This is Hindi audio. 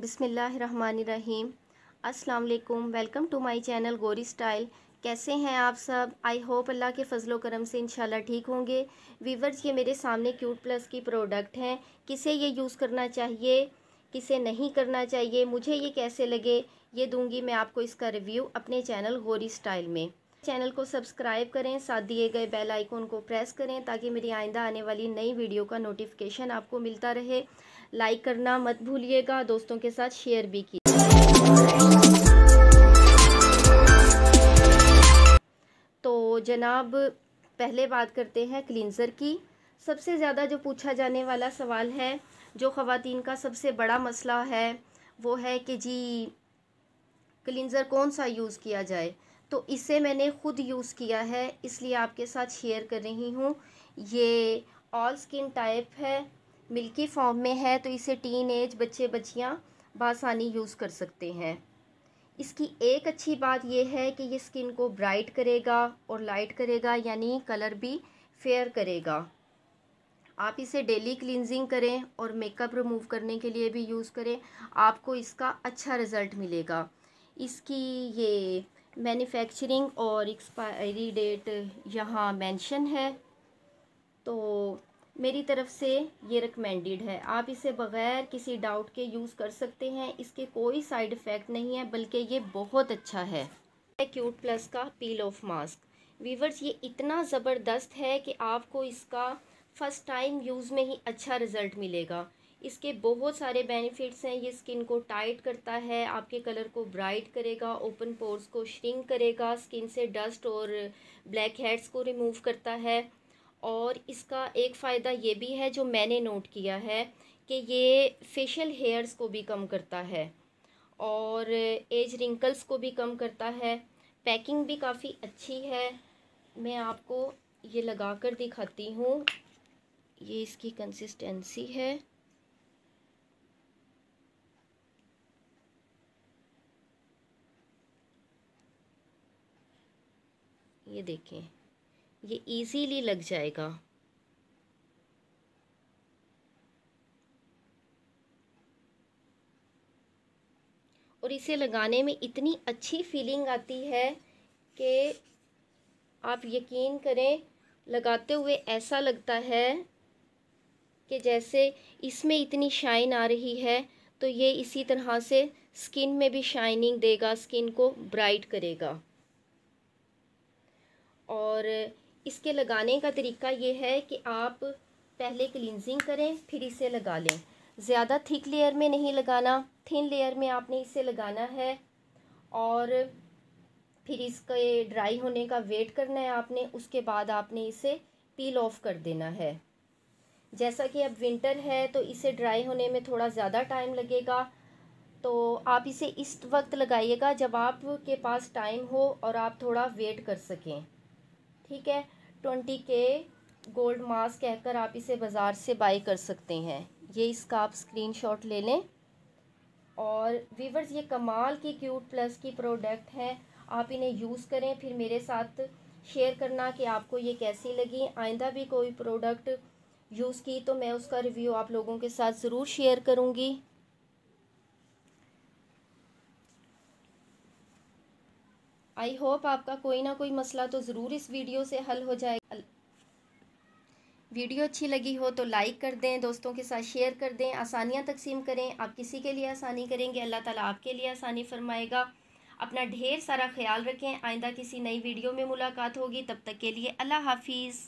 बिसमीम अस्सलाम welcome to my channel Gori style कैसे हैं आप सब आई होप अल्लाह के फजलो करम से इनशाला ठीक होंगे वीवर्स ये मेरे सामने क्यूट प्लस की प्रोडक्ट हैं किसे ये यूज़ करना चाहिए किसे नहीं करना चाहिए मुझे ये कैसे लगे ये दूंगी मैं आपको इसका रिव्यू अपने चैनल गोरी स्टाइल में चैनल को सब्सक्राइब करें साथ दिए गए बेल आइकॉन को प्रेस करें ताकि मेरी आइंदा आने वाली नई वीडियो का नोटिफिकेशन आपको मिलता रहे लाइक करना मत भूलिएगा दोस्तों के साथ शेयर भी कीजिए तो जनाब पहले बात करते हैं क्लिनज़र की सबसे ज़्यादा जो पूछा जाने वाला सवाल है जो ख़वान का सबसे बड़ा मसला है वो है कि जी क्लिनज़र कौन सा यूज़ किया जाए तो इसे मैंने ख़ुद यूज़ किया है इसलिए आपके साथ शेयर कर रही हूँ ये ऑल स्किन टाइप है मिल्की फॉर्म में है तो इसे टीन एज बच्चे बच्चियाँ बासानी यूज़ कर सकते हैं इसकी एक अच्छी बात यह है कि ये स्किन को ब्राइट करेगा और लाइट करेगा यानी कलर भी फेयर करेगा आप इसे डेली क्लिनजिंग करें और मेकअप रिमूव करने के लिए भी यूज़ करें आपको इसका अच्छा रिज़ल्ट मिलेगा इसकी ये मैन्युफैक्चरिंग और एक्सपायरी डेट यहाँ मेंशन है तो मेरी तरफ से ये रिकमेंडेड है आप इसे बग़ैर किसी डाउट के यूज़ कर सकते हैं इसके कोई साइड इफ़ेक्ट नहीं है बल्कि ये बहुत अच्छा है क्यूट प्लस का पील ऑफ मास्क वीवर्स ये इतना ज़बरदस्त है कि आपको इसका फ़र्स्ट टाइम यूज़ में ही अच्छा रिज़ल्ट मिलेगा इसके बहुत सारे बेनिफिट्स हैं ये स्किन को टाइट करता है आपके कलर को ब्राइट करेगा ओपन पोर्स को श्रिंक करेगा स्किन से डस्ट और ब्लैक हेड्स को रिमूव करता है और इसका एक फ़ायदा ये भी है जो मैंने नोट किया है कि ये फेशियल हेयर्स को भी कम करता है और एज रिंकल्स को भी कम करता है पैकिंग भी काफ़ी अच्छी है मैं आपको ये लगा कर दिखाती हूँ ये इसकी कंसिस्टेंसी है ये देखें ये इजीली लग जाएगा और इसे लगाने में इतनी अच्छी फीलिंग आती है कि आप यकीन करें लगाते हुए ऐसा लगता है कि जैसे इसमें इतनी शाइन आ रही है तो ये इसी तरह से स्किन में भी शाइनिंग देगा स्किन को ब्राइट करेगा और इसके लगाने का तरीका ये है कि आप पहले क्लिनजिंग करें फिर इसे लगा लें ज़्यादा थिक लेयर में नहीं लगाना थिन लेयर में आपने इसे लगाना है और फिर इसके ड्राई होने का वेट करना है आपने उसके बाद आपने इसे पील ऑफ कर देना है जैसा कि अब विंटर है तो इसे ड्राई होने में थोड़ा ज़्यादा टाइम लगेगा तो आप इसे इस वक्त लगाइएगा जब आपके पास टाइम हो और आप थोड़ा वेट कर सकें ठीक है ट्वेंटी के गोल्ड मास्क कहकर आप इसे बाज़ार से बाई कर सकते हैं ये इसका आप शॉट ले लें और वीवर्स ये कमाल की क्यूट प्लस की प्रोडक्ट है आप इन्हें यूज़ करें फिर मेरे साथ शेयर करना कि आपको ये कैसी लगी आइंदा भी कोई प्रोडक्ट यूज़ की तो मैं उसका रिव्यू आप लोगों के साथ ज़रूर शेयर करूँगी आई होप आपका कोई ना कोई मसला तो ज़रूर इस वीडियो से हल हो जाएगा वीडियो अच्छी लगी हो तो लाइक कर दें दोस्तों के साथ शेयर कर दें आसानियाँ तकसीम करें आप किसी के लिए आसानी करेंगे अल्लाह ताला आपके लिए आसानी फरमाएगा अपना ढेर सारा ख्याल रखें आइंदा किसी नई वीडियो में मुलाकात होगी तब तक के लिए अल्लाह हाफिज़